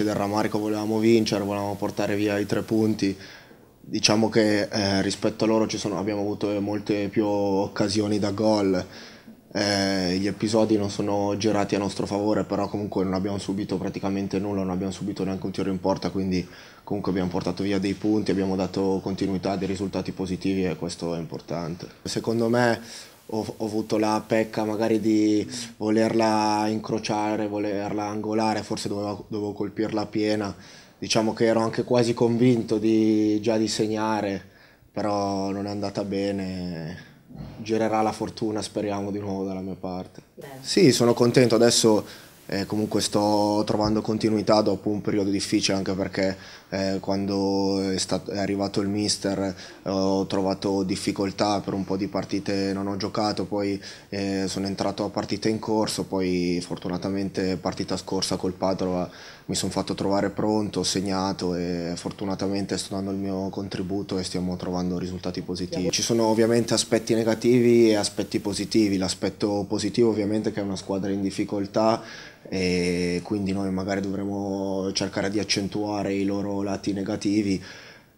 sentirci del Ramarico volevamo vincere, volevamo portare via i tre punti. Diciamo che eh, rispetto a loro ci sono, abbiamo avuto molte più occasioni da gol. Eh, gli episodi non sono girati a nostro favore, però comunque non abbiamo subito praticamente nulla, non abbiamo subito neanche un tiro in porta, quindi comunque abbiamo portato via dei punti, abbiamo dato continuità a dei risultati positivi e questo è importante. Secondo me ho, ho avuto la pecca magari di volerla incrociare, volerla angolare, forse dovevo, dovevo colpirla piena, diciamo che ero anche quasi convinto di, già di segnare, però non è andata bene girerà la fortuna, speriamo di nuovo dalla mia parte. Beh. Sì, sono contento adesso eh, comunque sto trovando continuità dopo un periodo difficile anche perché eh, quando è, stato, è, arrivato il mister eh, ho trovato difficoltà per un po' di partite non ho giocato poi eh, sono entrato a partite in corso poi fortunatamente partita scorsa col Padova mi sono fatto trovare pronto segnato e fortunatamente sto dando il mio contributo e stiamo trovando risultati positivi ci sono ovviamente aspetti negativi e aspetti positivi l'aspetto positivo ovviamente è che è una squadra in difficoltà e quindi noi magari dovremo cercare di accentuare i loro lati negativi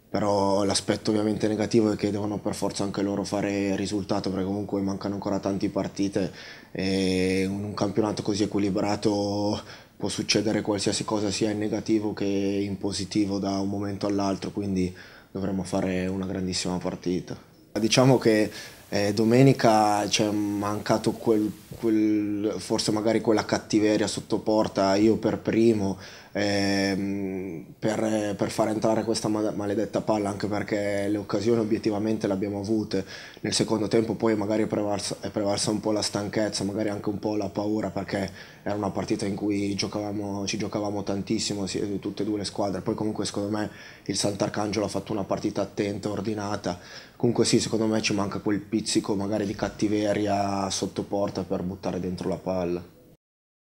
però l'aspetto ovviamente negativo è che devono per forza anche loro fare risultato perché comunque mancano ancora tante partite e un campionato così equilibrato può succedere qualsiasi cosa sia in negativo che in positivo da un momento all'altro quindi dovremmo fare una grandissima partita diciamo che eh, domenica ci è mancato quel quel, forse magari quella cattiveria sottoporta io per primo ehm, per, per, far entrare questa maledetta palla anche perché le occasioni obiettivamente le abbiamo avute nel secondo tempo poi magari è prevalsa, è prevalsa un po' la stanchezza magari anche un po' la paura perché era una partita in cui giocavamo, ci giocavamo tantissimo tutte e due le squadre poi comunque secondo me il Sant'Arcangelo ha fatto una partita attenta, ordinata comunque sì secondo me ci manca quel pizzico magari di cattiveria sotto porta per buttare dentro la palla.